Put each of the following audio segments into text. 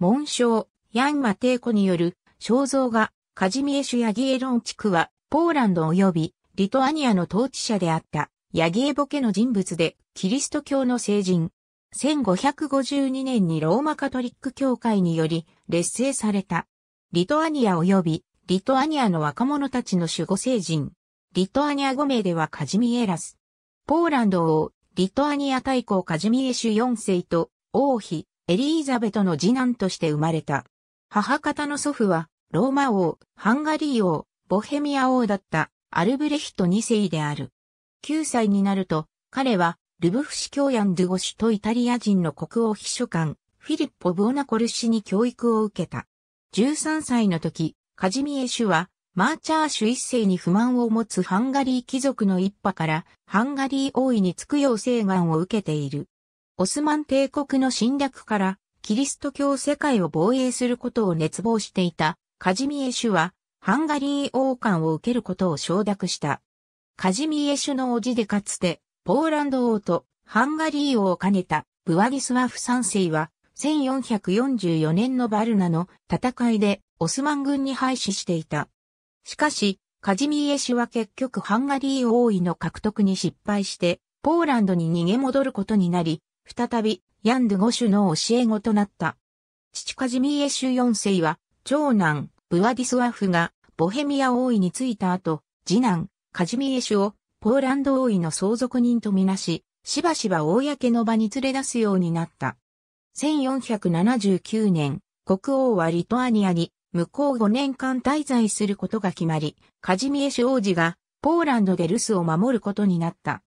紋章、ヤンマテイコによる肖像画、カジミエシュ・ヤギエロン地区は、ポーランド及びリトアニアの統治者であった、ヤギエボケの人物で、キリスト教の聖人。1552年にローマカトリック教会により劣勢された。リトアニア及びリトアニアの若者たちの守護聖人。リトアニア5名ではカジミエラス。ポーランド王、リトアニア大公カジミエシュ4世と王妃、エリーザベトの次男として生まれた。母方の祖父は、ローマ王、ハンガリー王、ボヘミア王だったアルブレヒト2世である。9歳になると、彼は、ルブフョ教ヤンドゥゴシュとイタリア人の国王秘書官、フィリッポ・ボーナコル氏に教育を受けた。13歳の時、カジミエシュは、マーチャーシュ一世に不満を持つハンガリー貴族の一派から、ハンガリー王位につくよう請願を受けている。オスマン帝国の侵略からキリスト教世界を防衛することを熱望していたカジミエシュはハンガリー王冠を受けることを承諾した。カジミエシュの叔父でかつてポーランド王とハンガリー王を兼ねたブワギスワフ三世は1444年のバルナの戦いでオスマン軍に敗死していた。しかし、カジミエシュは結局ハンガリー王位の獲得に失敗して、ポーランドに逃げ戻ることになり、再び、ヤンドゥゴシュの教え子となった。父カジミエシュ4世は、長男、ブワディスワフが、ボヘミア王位に就いた後、次男、カジミエシュを、ポーランド王位の相続人とみなし、しばしば公の場に連れ出すようになった。1479年、国王はリトアニアに、向こう5年間滞在することが決まり、カジミエシュ王子が、ポーランドで留守を守ることになった。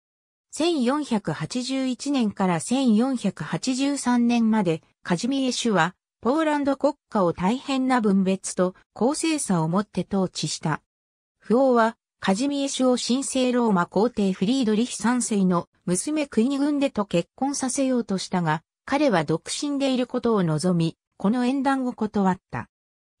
1481年から1483年まで、カジミエシュは、ポーランド国家を大変な分別と公正さをもって統治した。不王は、カジミエシュを神聖ローマ皇帝フリードリヒ三世の娘クイニグンデと結婚させようとしたが、彼は独身でいることを望み、この縁談を断った。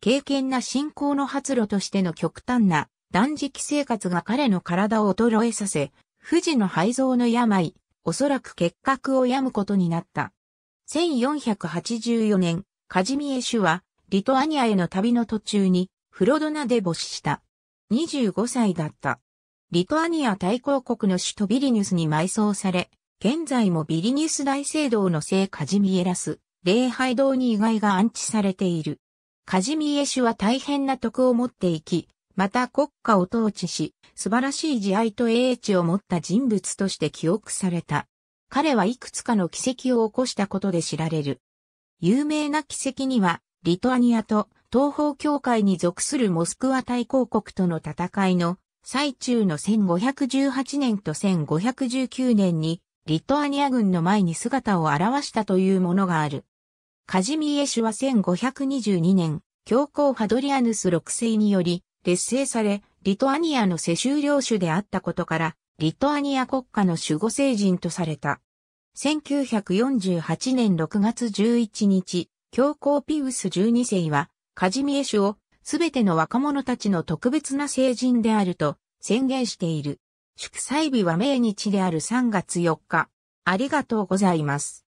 経験な信仰の発露としての極端な断食生活が彼の体を衰えさせ、富士の肺臓の病、おそらく結核を病むことになった。1484年、カジミエシュは、リトアニアへの旅の途中に、フロドナで母子した。25歳だった。リトアニア大公国の首都ビリニュスに埋葬され、現在もビリニュス大聖堂の聖カジミエラス、礼拝堂に意外が安置されている。カジミエシュは大変な徳を持っていき、また国家を統治し、素晴らしい慈愛と英知を持った人物として記憶された。彼はいくつかの奇跡を起こしたことで知られる。有名な奇跡には、リトアニアと東方教会に属するモスクワ大公国との戦いの最中の1518年と1519年にリトアニア軍の前に姿を現したというものがある。カジミエシュは1522年、教皇ハドリアヌス6世により結成され、リトアニアの世襲領主であったことから、リトアニア国家の守護聖人とされた。1948年6月11日、教皇ピウス12世は、カジミエ氏を、すべての若者たちの特別な聖人であると宣言している。祝祭日は命日である3月4日。ありがとうございます。